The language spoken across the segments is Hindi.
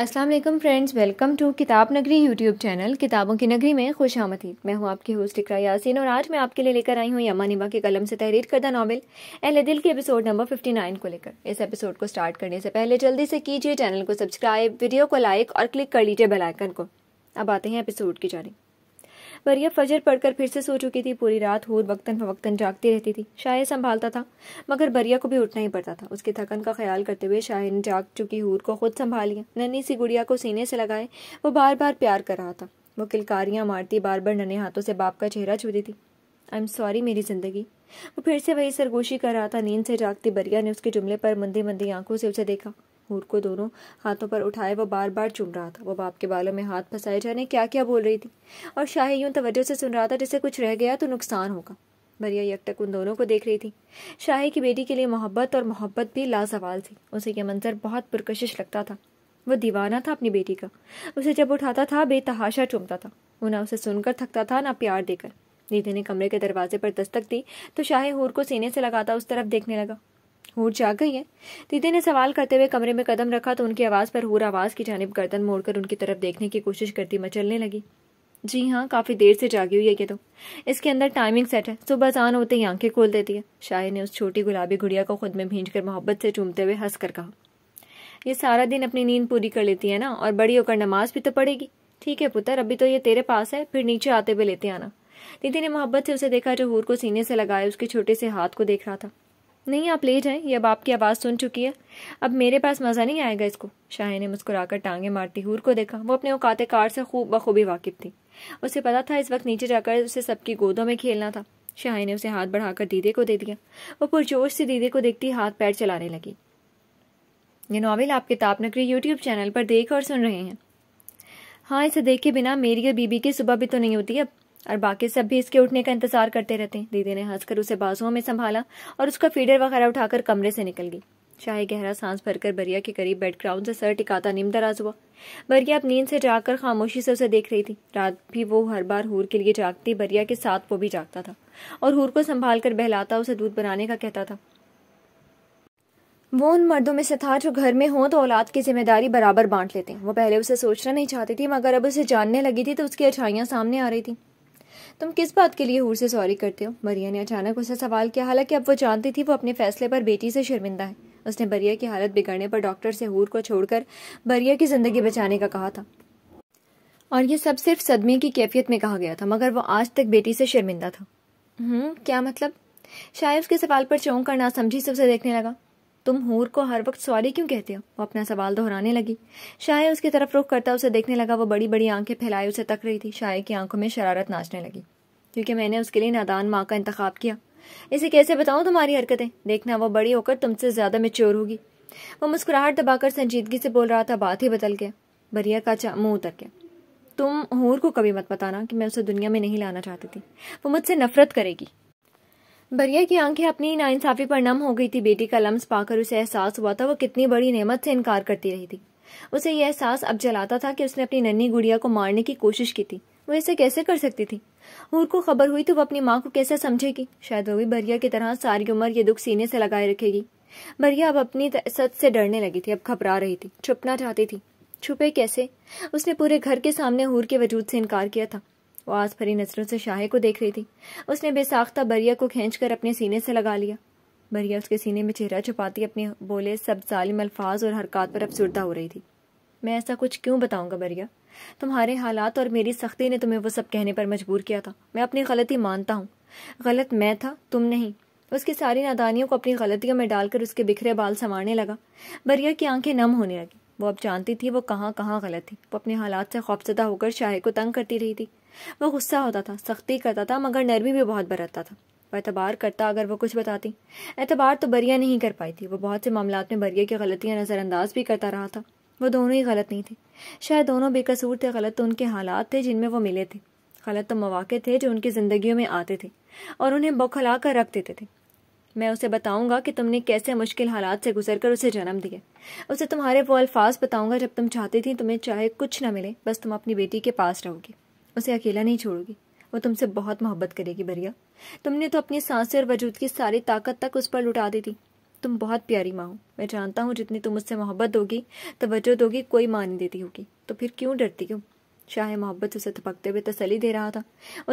अस्सलाम वालेकुम फ्रेंड्स वेलकम टू किताब नगरी यूट्यूब चैनल किताबों की नगरी में खुश आमदीद मैं हूं आपकी होस्ट इकरा यासीन और आज मैं आपके लिए लेकर आई हूं यमा निमा के कलम से तहरीर करदा नावल एल दिल के एपिसोड नंबर 59 को लेकर इस एपिसोड को स्टार्ट करने से पहले जल्दी से कीजिए चैनल को सब्सक्राइब वीडियो को लाइक और क्लिक कर लीजिए बेलाइकन को अब आते हैं एपिसोड की जारी वरिया फजर पढ़कर फिर से सो चुकी थी पूरी रात होर वक्तन फवक्तन जागती रहती थी शायर संभालता था मगर बरिया को भी उठना ही पड़ता था उसकी थकन का ख्याल करते हुए शायर ने जाग चुकी हूर को खुद संभाल लिया नन्नी सी गुड़िया को सीने से लगाए वो बार बार प्यार कर रहा था वो किलकारियाँ मारती बार बार नन्हे हाथों से बाप का चेहरा छूती थी आई एम सॉरी मेरी ज़िंदगी वो फिर से वही सरगोशी कर रहा था नींद से जागती बरिया ने उसके जुमले पर मंदी मंदी आंखों से उसे देखा घूर को दोनों हाथों पर उठाए वो बार बार चुम रहा था वो बाप के बालों में हाथ फंसाए जाने क्या क्या बोल रही थी और शाही यूं तवज्जो से सुन रहा था जिसे कुछ रह गया तो नुकसान होगा मरिया यकटक उन दोनों को देख रही थी शाही की बेटी के लिए मोहब्बत और मोहब्बत भी लाजवाल थी उसे यह मंजर बहुत पुरकशिश लगता था वो दीवाना था अपनी बेटी का उसे जब उठाता था बेतहाशा चूमता था वो ना उसे सुनकर थकता था ना प्यार देकर दीदी ने कमरे के दरवाजे पर दस्तक दी तो शाही हूर को सीने से लगाता उस तरफ देखने लगा हूर जाग गई है दीदी ने सवाल करते हुए कमरे में कदम रखा तो उनकी आवाज़ पर हूर आवाज़ की जानब गर्दन मोड़कर उनकी तरफ देखने की कोशिश करती मचलने लगी जी हाँ काफ़ी देर से जागी हुई है ये तो इसके अंदर टाइमिंग सेट है सुबह आसान होते ही आंखें खोल देती है शायर ने उस छोटी गुलाबी गुड़िया को खुद में भींज कर मोहब्बत से चूमते हुए हंस कर कहा ये सारा दिन अपनी नींद पूरी कर लेती है ना और बड़ी होकर नमाज भी तो पढ़ेगी ठीक है पुत्र अभी तो ये तेरे पास है फिर नीचे आते हुए लेते आना दीदी ने मोहब्बत से उसे देखा जो हूर को सीने से लगाए उसके छोटे से हाथ को देख रहा था नहीं आप ले जाएं ये अब आपकी आवाज़ सुन चुकी है अब मेरे पास मज़ा नहीं आएगा इसको शाह ने मुस्कुराकर टांगे मारती हूर को देखा वो अपने औकात कार से खूब बखूबी वाकिफ थी उसे पता था इस वक्त नीचे जाकर उसे सबकी गोदों में खेलना था शाह ने उसे हाथ बढ़ाकर दीदे को दे दिया वो पुरजोश से दीदे को देखती हाथ पैर चलाने लगी ये नावल आप किताब नगरी यूट्यूब चैनल पर देख और सुन रहे हैं हाँ इसे देखे बिना मेरी और बीबी की सुबह भी तो नहीं होती अब और बाकी सब भी इसके उठने का इंतजार करते रहते हैं दीदी ने हंसकर उसे बाजुओं में संभाला और उसका फीडर वगैरह उठाकर कमरे से निकल गई चाहे गहरा सांस भरकर बरिया के करीब बेड क्राउन से सर टिकाता नींद दराज हुआ बरिया अब नींद से जागकर खामोशी से उसे देख रही थी रात भी वो हर बार हूर के लिए जागती बरिया के साथ वो भी जागता था और हूर को संभाल कर बहलाता उसे दूध बनाने का कहता था वो उन मर्दों में से था जो घर में हो तो औलाद की जिम्मेदारी बराबर बांट लेते हैं वो पहले उसे सोचना नहीं चाहती थी मगर अब उसे जानने लगी थी तो उसकी अच्छाइयां सामने आ रही थी तुम किस बात के लिए हूर से सॉरी करते हो बरिया ने अचानक उसे सवाल किया हालांकि अब वो जानती थी वो अपने फैसले पर बेटी से शर्मिंदा है उसने बरिया की हालत बिगड़ने पर डॉक्टर से हूर को छोड़कर बरिया की ज़िंदगी बचाने का कहा था और ये सब सिर्फ सदमे की कैफियत में कहा गया था मगर वो आज तक बेटी से शर्मिंदा था हम्म, क्या मतलब शायद उसके सवाल पर चौंक कर ना समझी सबसे देखने लगा तुम हूर को हर वक्त सॉरी क्यों कहते हो वो अपना सवाल दोहराने लगी शाये उसकी तरफ रुख करता उसे देखने लगा वो बड़ी बड़ी आंखें फैलाए उसे तक रही थी शाये की आंखों में शरारत नाचने लगी क्योंकि मैंने उसके लिए नादान माँ का इंतखब किया इसे कैसे बताऊं तुम्हारी हरकतें देखना वो बड़ी होकर तुमसे ज्यादा मेच्योर होगी वो मुस्कुराहट दबाकर संजीदगी से बोल रहा था बात ही बदल गया बरिया का मुंह उतर गया तुम हूर को कभी मत बताना कि मैं उसे दुनिया में नहीं लाना चाहती थी वो मुझसे नफरत करेगी बरिया की आंखें अपनी नाइंसाफी पर नम हो गई थी बेटी का लम्स पाकर उसे एहसास हुआ था वो कितनी बड़ी नेमत से इनकार करती रही थी उसे यह एहसास अब जलाता था कि उसने अपनी नन्नी गुड़िया को मारने की कोशिश की थी वो इसे कैसे कर सकती थी हूर को खबर हुई तो वो अपनी माँ को कैसे समझेगी शायद वो भी बरिया की तरह सारी उम्र ये दुख सीने से लगाए रखेगी बरिया अब अपनी सच से डरने लगी थी अब घबरा रही थी छुपना चाहती थी छुपे कैसे उसने पूरे घर के सामने हूर के वजूद से इनकार किया था वो आस भरी नजरों से शाहे को देख रही थी उसने बेसाख्ता बरिया को खींचकर अपने सीने से लगा लिया बरिया उसके सीने में चेहरा छुपाती अपने बोले सब जालिम अल्फाज और हरकत पर अफसरदा हो रही थी मैं ऐसा कुछ क्यों बताऊंगा बरिया तुम्हारे हालात और मेरी सख्ती ने तुम्हें वो सब कहने पर मजबूर किया था मैं अपनी गलती मानता हूँ गलत मैं था तुम नहीं उसकी सारी नादानियों को अपनी गलतियों में डालकर उसके बिखरे बाल संवारने लगा बरिया की आंखें नम होने लगी वो अब जानती थी वो कहाँ कहाँ गलत थी वो अपने हालात से खौफजदा होकर शाहिर को तंग करती रही थी वो गुस्सा होता था सख्ती करता था मगर नरमी भी बहुत बरतता था वह एतबार करता अगर वो कुछ बताती एतबार तो बरिया नहीं कर पाई थी वो बहुत से मामला में बरिया की गलतियाँ नज़रअंदाज भी करता रहा था वो दोनों ही गलत नहीं थे शायद दोनों बेकसूर थे गलत तो उनके हालात थे जिनमें वो मिले थे गलत तो मौाक़े थे जो उनकी ज़िंदगियों में आते थे और उन्हें बौखला कर रख देते थे मैं उसे बताऊंगा कि तुमने कैसे मुश्किल हालात से गुजर कर उसे जन्म दिया उसे तुम्हारे वो अल्फाज बताऊंगा जब तुम चाहती थी तुम्हें चाहे कुछ ना मिले बस तुम अपनी बेटी के पास रहोगी उसे अकेला नहीं छोड़ोगी वो तुमसे बहुत मोहब्बत करेगी बरिया तुमने तो अपनी सांसें और वजूद की सारी ताकत तक उस पर लुटा दी थी तुम बहुत प्यारी माँ हो मैं जानता हूँ जितनी तुम मुझसे मोहब्बत तो वजूद दोगी कोई माँ नहीं देती होगी तो फिर क्यों डरती हो चाहे मोहब्बत उसे थपकते हुए तसली दे रहा था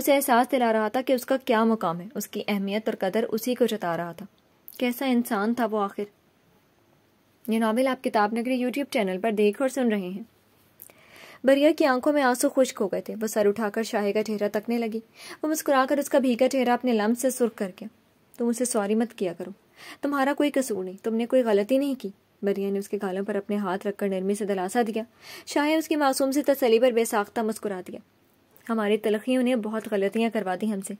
उसे एहसास दिला रहा था कि उसका क्या मुकाम है उसकी अहमियत और कदर उसी को जता रहा था कैसा इंसान था वो आखिर ये नावल आप किताब नगरी यूट्यूब चैनल पर देख और सुन रहे हैं बरिया की आंखों में आंसू खुश्क हो गए थे वो सर उठाकर शाहे का चेहरा तकने लगी वो मुस्कुराकर उसका भीगा चेहरा अपने लम्ब से सुर्ख कर गया तुम उसे सॉरी मत किया करो तुम्हारा कोई कसूर नहीं तुमने कोई गलती नहीं की मरिया ने उसके गालों पर अपने हाथ रखकर नरमी से दलासा दिया शाह उसकी मासूम से तसली पर बेसाख्ता मुस्कुरा दिया हमारी तलखियों ने बहुत गलतियां करवा दी हमसे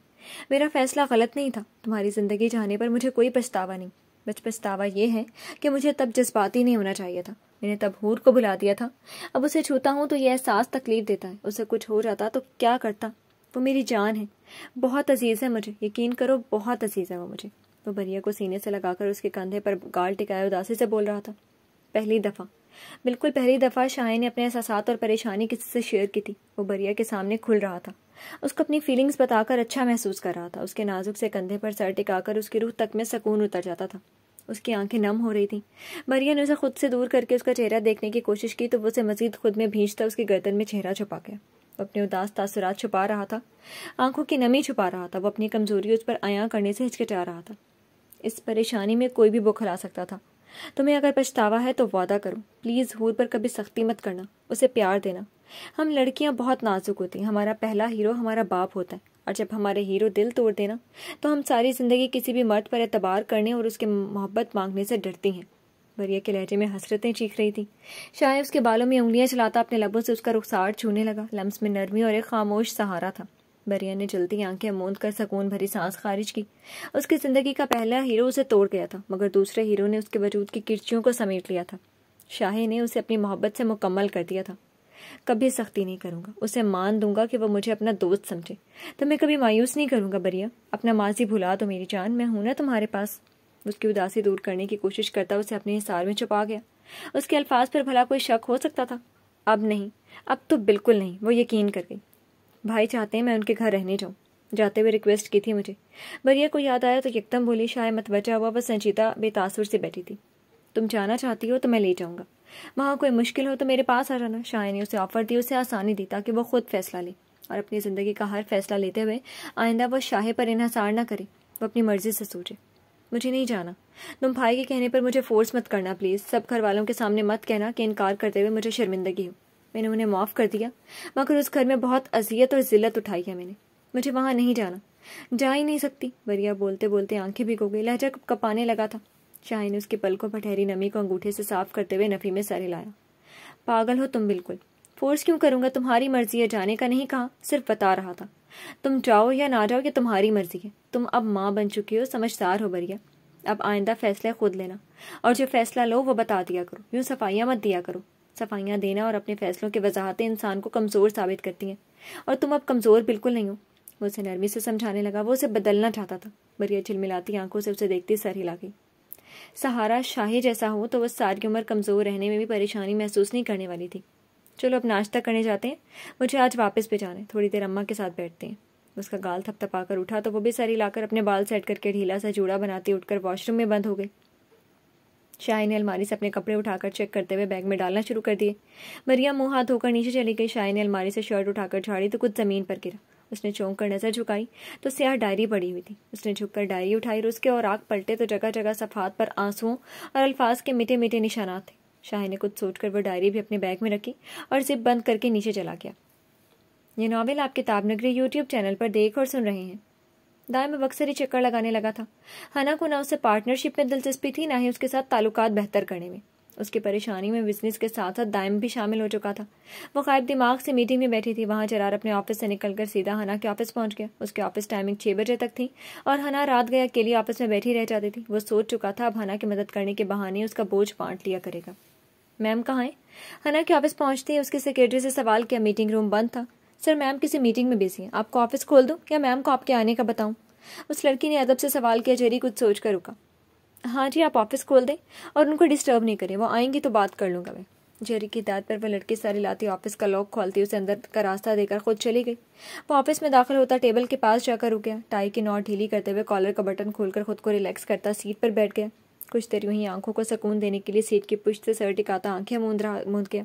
मेरा फैसला गलत नहीं था तुम्हारी ज़िंदगी जाने पर मुझे कोई पछतावा नहीं बच पछतावा यह है कि मुझे तब जज्बाती नहीं होना चाहिए था मैंने तब हूर को बुला दिया था अब उसे छूता हूँ तो यह एहसास तकलीफ देता है उसे कुछ हो जाता तो क्या करता वो मेरी जान है बहुत अजीज़ है मुझे यकीन करो बहुत अजीज़ है वो मुझे वह बरिया को सीने से लगाकर उसके कंधे पर गाल टिकाए उदासी से बोल रहा था पहली दफ़ा बिल्कुल पहली दफ़ा शाह ने अपने एहसास और परेशानी किसी से शेयर की थी वो बरिया के सामने खुल रहा था उसको अपनी फीलिंग्स बताकर अच्छा महसूस कर रहा था उसके नाजुक से कंधे पर सर टिकाकर उसकी रूह तक में सुकून उतर जाता था उसकी आंखें नम हो रही थी बरिया ने उसे खुद से दूर करके उसका चेहरा देखने की कोशिश की तो वो उसे मजीद खुद में भींचता उसकी गर्दन में चेहरा छुपा गया वो अपने उदास तासरात छुपा रहा था आंखों की नमी छुपा रहा था वो अपनी कमजोरी उस पर आया करने से हिचकिचा रहा था इस परेशानी में कोई भी बुखला सकता था तुम्हें अगर पछतावा है तो वादा करो प्लीज़ हूर पर कभी सख्ती मत करना उसे प्यार देना हम लड़कियां बहुत नाजुक होती हैं हमारा पहला हीरो हमारा बाप होता है और जब हमारे हीरो दिल तोड़ देना तो हम सारी ज़िंदगी किसी भी मर्द पर एतबार करने और उसके मोहब्बत मांगने से डरती हैं बरिया के लहजे में हसरतें चीख रही थी शायद उसके बालों में उंगलियां चलाता अपने लबों से उसका रुखसार छूने लगा लम्स में नरमी और एक खामोश सहारा था बरिया ने जल्दी आंखें मूंद कर सकून भरी सांस खारिज की उसकी जिंदगी का पहला हीरो उसे तोड़ गया था मगर दूसरे हीरो ने उसके वजूद की किरचियों को समेट लिया था शाही ने उसे अपनी मोहब्बत से मुकम्मल कर दिया था कभी सख्ती नहीं करूंगा उसे मान दूंगा कि वो मुझे अपना दोस्त समझे तो मैं कभी मायूस नहीं करूंगा बरिया अपना माजी भुला दो मेरी जान मैं हूं ना तुम्हारे पास उसकी उदासी दूर करने की कोशिश करता उसे अपने हिसार में छुपा गया उसके अल्फाज पर भला कोई शक हो सकता था अब नहीं अब तो बिल्कुल नहीं वो यकीन कर गई भाई चाहते हैं मैं उनके घर रहने जाऊँ जाते हुए रिक्वेस्ट की थी मुझे बरिया को याद आया तो यकदम बोली शायद मत बचा हुआ बस संचिता बेतासुर से बैठी थी तुम जाना चाहती हो तो मैं ले जाऊँगा वहाँ कोई मुश्किल हो तो मेरे पास आ जाना शाह ने उसे ऑफर दी उसे आसानी दी ताकि वो खुद फैसला ले और अपनी ज़िंदगी का हर फैसला लेते हुए आइंदा वो शाहे पर इन्हसार ना करे वो अपनी मर्ज़ी से सोचे मुझे नहीं जाना तुम भाई के कहने पर मुझे फोर्स मत करना प्लीज़ सब घर वालों के सामने मत कहना कि इनकार करते हुए मुझे शर्मिंदगी हो मैंने उन्हें माफ़ कर दिया मगर उस घर में बहुत अजियत और ज़िलत उठाई है मैंने मुझे वहाँ नहीं जाना जा ही नहीं सकती बरिया बोलते बोलते आंखें भिगो गई लहजा कपाने लगा था शाह ने उसकी पलकों पर ठहरी नमी को अंगूठे से साफ करते हुए नफ़ी में सर हिलाया पागल हो तुम बिल्कुल फोर्स क्यों करूंगा तुम्हारी मर्जी है जाने का नहीं कहा सिर्फ बता रहा था तुम जाओ या ना जाओ ये तुम्हारी मर्जी है तुम अब माँ बन चुकी हो समझदार हो बरिया अब आइंदा फैसला खुद लेना और जो फैसला लो वो बता दिया करो यूं सफाइयां मत दिया करो सफाइयाँ देना और अपने फैसलों की वजाहतें इंसान को कमज़ोर साबित करती हैं और तुम अब कमज़ोर बिल्कुल नहीं हो वो उसे नरमी से समझाने लगा वो उसे बदलना चाहता था बरिया झिलमिलाती आंखों से उसे देखती सर हिला गई सहारा शाही जैसा हो तो वह सारी उम्र कमज़ोर रहने में भी परेशानी महसूस नहीं करने वाली थी चलो अब नाश्ता करने जाते हैं मुझे आज वापस पे जाना है थोड़ी देर अम्मा के साथ बैठते हैं उसका गाल थपथपा कर उठा तो वो भी सर हिलाकर अपने बाल सेट करके ढीला सा जूड़ा बनाती उठकर वॉशरूम में बंद हो गई शाह ने अलमारी से अपने कपड़े उठाकर चेक करते हुए बैग में डालना शुरू कर दिए मरिया मुंह हाथ धोकर नीचे चली गई शाह ने अलमारी से शर्ट उठाकर झाड़ी तो कुछ ज़मीन पर गिरा उसने चौंक कर नज़र झुकाई तो सियाह डायरी पड़ी हुई थी उसने झुककर डायरी उठाई और उसके और आग पलटे तो जगह जगह सफात पर आंसुओं और अल्फाज के मीठे मीठे निशाना थे शाह ने कुछ सोचकर वह डायरी भी अपने बैग में रखी और जिप बंद करके नीचे चला गया ये नावल आप किताब नगरी यूट्यूब चैनल पर देख और सुन रहे हैं दाएं में बक्सर ही चक्कर लगाने लगा था हना को ना उससे पार्टनरशिप में दिलचस्पी थी ना ही उसके साथ ताल्लुकात बेहतर करने में उसकी परेशानी में बिजनेस के साथ साथ दायम भी शामिल हो चुका था वो गायब दिमाग से मीटिंग में बैठी थी वहाँ जरार अपने ऑफिस से निकलकर सीधा हना के ऑफिस पहुँच गया उसके ऑफिस टाइमिंग छः बजे तक थी और हना रात गया अकेली ऑफिस में बैठी रह जाती थी वो सोच चुका था अब हना की मदद करने के बहाने उसका बोझ बांट लिया करेगा मैम कहाँ है हना के ऑफिस पहुँचते ही उसकी सेक्रेटरी से सवाल किया मीटिंग रूम बंद था सर मैम किसी मीटिंग में बिजी हैं आपको ऑफिस खोल दूँ या मैम को आपके आने का बताऊँ उस लड़की ने अदब से सवाल किया जेरी कुछ सोच कर रुका हाँ जी आप ऑफिस खोल दें और उनको डिस्टर्ब नहीं करें वो आएंगी तो बात कर लूँगा मैं जेरी की दाद पर वह लड़की सारी लाती ऑफिस का लॉक खोलती उसे अंदर का रास्ता देकर खुद चली गई वो ऑफिस में दाखिल होता टेबल के पास जाकर रुक गया टाई की नॉट ढीली करते हुए कॉलर का बटन खोलकर खुद को रिलैक्स करता सीट पर बैठ गया कुछ देर वहीं आंखों को सुकून देने के लिए सीट की पुष्ट से सर टिकाता आंखें मूंद रहा मूंद गया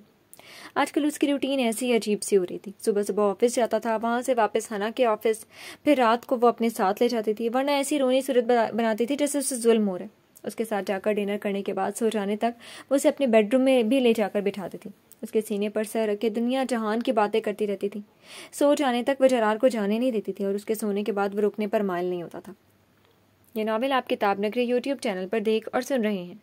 आजकल उसकी रूटीन ऐसी अजीब सी हो रही थी सुबह सुबह ऑफिस जाता था वहाँ से वापस हना के ऑफिस फिर रात को वो अपने साथ ले जाती थी वरना ऐसी रोनी सूरत बनाती थी जैसे उसे जुल्म हो रहा है उसके साथ जाकर डिनर करने के बाद सो जाने तक वो उसे अपने बेडरूम में भी ले जाकर बिठाती थी उसके सीने पर सर रख के दुनिया जहान की बातें करती रहती थी सो जाने तक वह जरार को जाने नहीं देती थी और उसके सोने के बाद वो रुकने पर मायल नहीं होता था यह नावल आप किताब नगरी यूट्यूब चैनल पर देख और सुन रहे हैं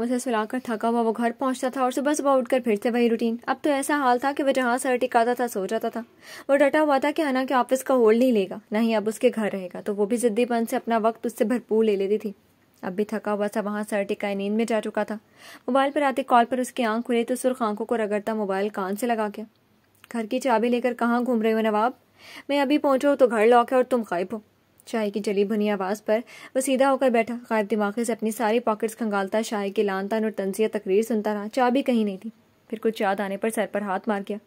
उसे सुलाकर थका हुआ वो घर पहुंचता था और सुबह सुबह उठकर फिर से वही रूटीन अब तो ऐसा हाल था कि वह जहाँ सर टिकाता था सो जाता था वो डटा हुआ था कि हना के ऑफिस का होल्ड नहीं लेगा नहीं अब उसके घर रहेगा तो वो भी जिद्दीपन से अपना वक्त उससे भरपूर ले लेती थी अब भी थका हुआ सा वहाँ सर टिकाए नींद में जा चुका था मोबाइल पर आते कॉल पर उसकी आंख खुली तो सुर्ख आंखों को रगड़ता मोबाइल कान से लगा गया घर की चाबी लेकर कहाँ घूम रहे हो नवाब मैं अभी पहुंचो तो घर लॉक है और तुम गायब हो चाय की जली भुनी आवाज़ पर वह सीधा होकर बैठा गायब दिमागे से अपनी सारी पॉकेट्स खंगालता शाह की लानता और तंजिया तकरीर सुनता रहा चाह भी कहीं नहीं थी फिर कुछ याद आने पर सर पर हाथ मार गया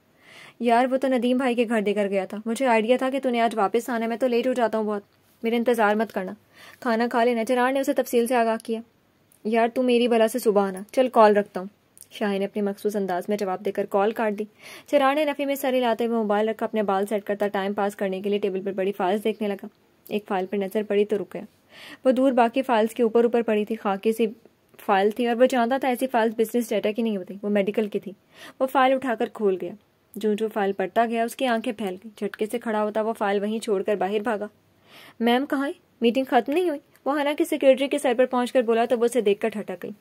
यार वो तो नदीम भाई के घर देकर गया था मुझे आइडिया था कि तूने आज वापस आना मैं तो लेट हो जाता हूँ बहुत मेरा इंतज़ार मत करना खाना खा लेना चरार ने उसे तफसील से आगाह किया यार तू मेरी भला से सुबह आना चल कॉल रखता हूँ शाह ने अपने मखसूस अंदाज में जवाब देकर कॉल काट दी चरार ने नफी में सर हिलाते हुए मोबाइल रखा अपने बाल सेट करता टाइम पास करने के लिए टेबल पर बड़ी फाइल्स देखने लगा एक फाइल पर नज़र पड़ी तो रुके वो दूर बाकी फाइल्स के ऊपर ऊपर पड़ी थी खाकी सी फाइल थी और वो जानता था ऐसी फाइल्स बिजनेस डाटा की नहीं होती वो मेडिकल की थी वो फाइल उठाकर खोल गया जो जो फाइल पड़ता गया उसकी आंखें फैल गई झटके से खड़ा होता वो फाइल वहीं छोड़कर बाहर भागा मैम कहाँ है मीटिंग खत्म नहीं हुई वो हालांकि सिक्योरिटी के सर पर पहुंचकर बोला तो वो उसे देखकर ठटक गई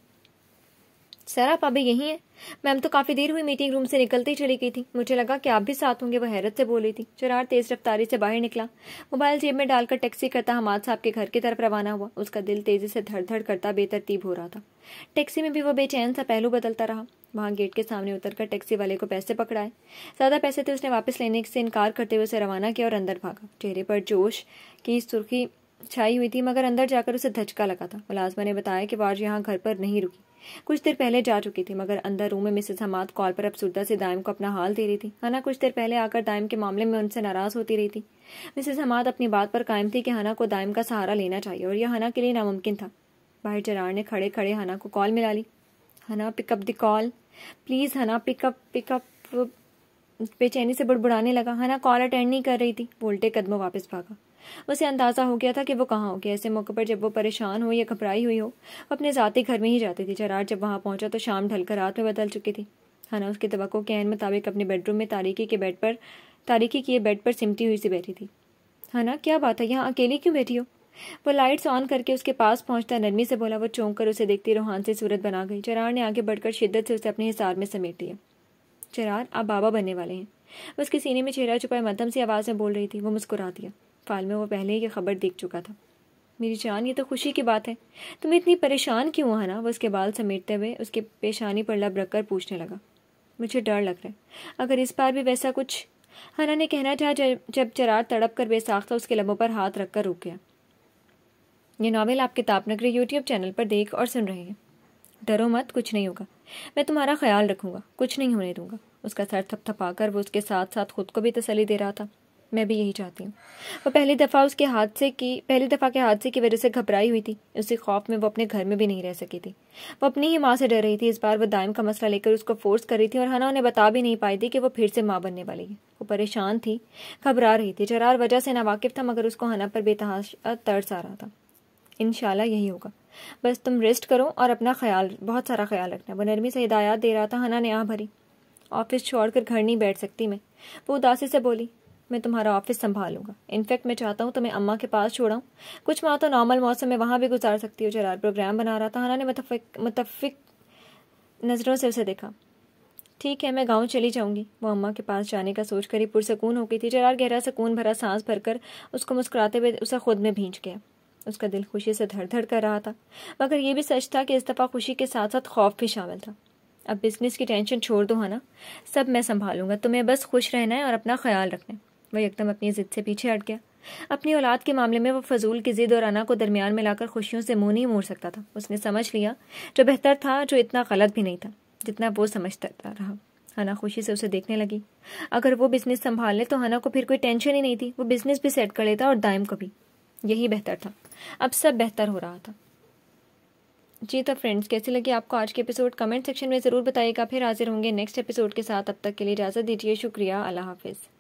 सर आप अभी यहीं हैं मैम तो काफ़ी देर हुई मीटिंग रूम से निकलते ही चली गई थी मुझे लगा कि आप भी साथ होंगे वो हैरत से बोली थी चरार तेज रफ्तारी से बाहर निकला मोबाइल जेब में डालकर टैक्सी करता हमाद साहब के घर की तरफ रवाना हुआ उसका दिल तेजी से धड़ धड़ करता बेतरतीब हो रहा था टैक्सी में भी वो बेचैन सा पहलू बदलता रहा वहां गेट के सामने उतरकर टैक्सी वाले को पैसे पकड़ाए ज्यादा पैसे थे तो उसने वापस लेने से इनकार करते हुए उसे रवाना किया और अंदर भागा चेहरे पर जोश की सुर्खी छाई हुई थी मगर अंदर जाकर उसे धचका लगा था मुलाजमा ने बताया कि वार्ज यहाँ घर पर नहीं रुकी कुछ देर पहले जा चुकी थी मगर अंदर रूम में मिसेस हमाद कॉल पर अपसुरदा से दायम को अपना हाल दे रही थी हना कुछ देर पहले आकर दायम के मामले में उनसे नाराज होती रही थी मिसेस हमाद अपनी बात पर कायम थी कि हना को दायम का सहारा लेना चाहिए और यह हना के लिए नामुमकिन था भाई जरार ने खड़े खड़े हना को कॉल मिला ली हना पिकअप द कॉल प्लीज़ हना पिकअप पिकअप बेचैनी से बुड़बुड़ाने लगा हना कॉल अटेंड नहीं कर रही थी वोल्टे कदमों वापस भागा उसे अंदाज़ा हो गया था कि वो कहाँ गया ऐसे मौके पर जब वो परेशान हो या घबराई हुई हो अपने ज़ाती घर में ही जाती थी जरार जब वहाँ पहुंचा तो शाम ढलकर रात में बदल चुकी थी हना उसके तबक़ों के मुताबिक अपने बेडरूम में तारीखी के बेड पर तारीखी किए बेड पर सिमटी हुई सी बैठी थी हना क्या बात है यहाँ अकेली क्यों बैठी हो वो लाइट्स ऑन करके उसके पास पहुंचता नरमी से बोला वो चौंक कर उसे देखती रोहान से सूरत बना गई चरार ने आगे बढ़कर शिद्दत से उसे अपने हिसार में समेट लिया चरार आप बाबा बनने वाले हैं उसके सीने में चेहरा छुपाए मध्यम सी आवाज़ में बोल रही थी वो मुस्कुरा दिया फाल में वो पहले ही ये खबर देख चुका था मेरी जान ये तो खुशी की बात है तुम तो इतनी परेशान क्यों हो ना वो उसके बाल समेटते हुए उसके पेशानी पर लब रख कर पूछने लगा मुझे डर लग रहा है अगर इस बार भी वैसा कुछ हना ने कहना था जब चरार तड़प कर बेसाख्ता उसके लबों पर हाथ रख कर रुक गया ये नावल आप किताब नगरी यूट्यूब चैनल पर देख और सुन रहे हैं डरो मत कुछ नहीं होगा मैं तुम्हारा ख्याल रखूंगा कुछ नहीं होने दूंगा उसका सर कर वो उसके साथ साथ खुद को भी तसली दे रहा था मैं भी यही चाहती हूँ वह पहली दफ़ा उसके हादसे की पहली दफ़ा के हादसे की वजह से घबराई हुई थी उसी खौफ में वो अपने घर में भी नहीं रह सकी थी वो अपनी ही माँ से डर रही थी इस बार वो दायम का मसला लेकर उसको फोर्स कर रही थी और हना उन्हें बता भी नहीं पाई थी कि वो फिर से माँ बनने वाली है वो परेशान थी घबरा रही थी जरार वजह से नावाकिफ था मगर उसको हना पर बेतहाश तर्स आ रहा था इन यही होगा बस तुम रेस्ट करो और अपना ख्याल बहुत सारा ख्याल रखना वो नरमी से हिदायत दे रहा था हना ने आ भरी ऑफिस छोड़कर घर नहीं बैठ सकती मैं वो उदासी से बोली मैं तुम्हारा ऑफिस संभालूंगा इनफैक्ट मैं चाहता हूँ तुम्हें अम्मा के पास छोड़ाऊँ कुछ माँ तो नॉर्मल मौसम में वहाँ भी गुजार सकती हो जरार प्रोग्राम बना रहा था हाना ने मुतफिक मुतफिक नज़रों से उसे देखा ठीक है मैं गांव चली जाऊंगी वो अम्मा के पास जाने का सोचकर ही पुरसकून हो गई थी जरार गहरा सकून भरा सांस भरकर उसको मुस्कुराते हुए उसे खुद में भींच गया उसका दिल खुशी से धड़ धड़ कर रहा था मगर यह भी सच था कि इस दफ़ा खुशी के साथ साथ खौफ भी शामिल था अब बिजनेस की टेंशन छोड़ दो है ना सब मैं संभालूंगा तुम्हें बस खुश रहना है और अपना ख्याल रखना है वह यकदम अपनी ज़िद से पीछे हट गया अपनी औलाद के मामले में वह फजूल की ज़िद और अना को दरमियान में लाकर खुशियों से मुंह नहीं मोड़ सकता था उसने समझ लिया जो बेहतर था जो इतना गलत भी नहीं था जितना वो समझता रहा हना खुशी से उसे देखने लगी अगर वो बिज़नेस संभाल ले तो हना को फिर कोई टेंशन ही नहीं थी वो बिज़नेस भी सेट कर लेता और दायम को भी यही बेहतर था अब सब बेहतर हो रहा था जी तो फ्रेंड्स कैसे लगे आपको आज के एपिसोड कमेंट सेक्शन में ज़रूर बताइएगा फिर हाजिर होंगे नेक्स्ट एपिसोड के साथ अब तक के लिए इजाज़त दीजिए शुक्रिया अल्लाह हाफिज़